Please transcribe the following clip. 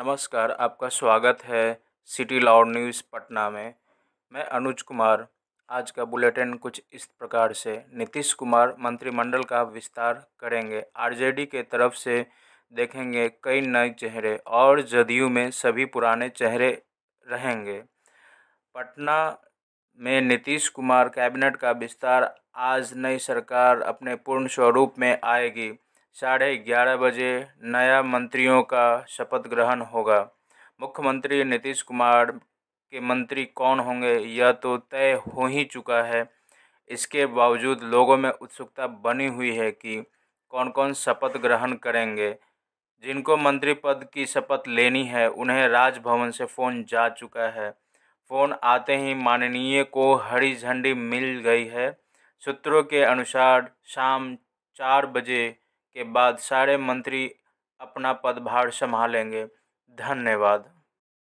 नमस्कार आपका स्वागत है सिटी लाउड न्यूज़ पटना में मैं अनुज कुमार आज का बुलेटिन कुछ इस प्रकार से नीतीश कुमार मंत्रिमंडल का विस्तार करेंगे आरजेडी के तरफ से देखेंगे कई नए चेहरे और जदयू में सभी पुराने चेहरे रहेंगे पटना में नीतीश कुमार कैबिनेट का विस्तार आज नई सरकार अपने पूर्ण स्वरूप में आएगी साढ़े ग्यारह बजे नया मंत्रियों का शपथ ग्रहण होगा मुख्यमंत्री नीतीश कुमार के मंत्री कौन होंगे यह तो तय हो ही चुका है इसके बावजूद लोगों में उत्सुकता बनी हुई है कि कौन कौन शपथ ग्रहण करेंगे जिनको मंत्री पद की शपथ लेनी है उन्हें राजभवन से फ़ोन जा चुका है फ़ोन आते ही माननीय को हरी झंडी मिल गई है सूत्रों के अनुसार शाम चार बजे के बाद सारे मंत्री अपना पदभार संभालेंगे धन्यवाद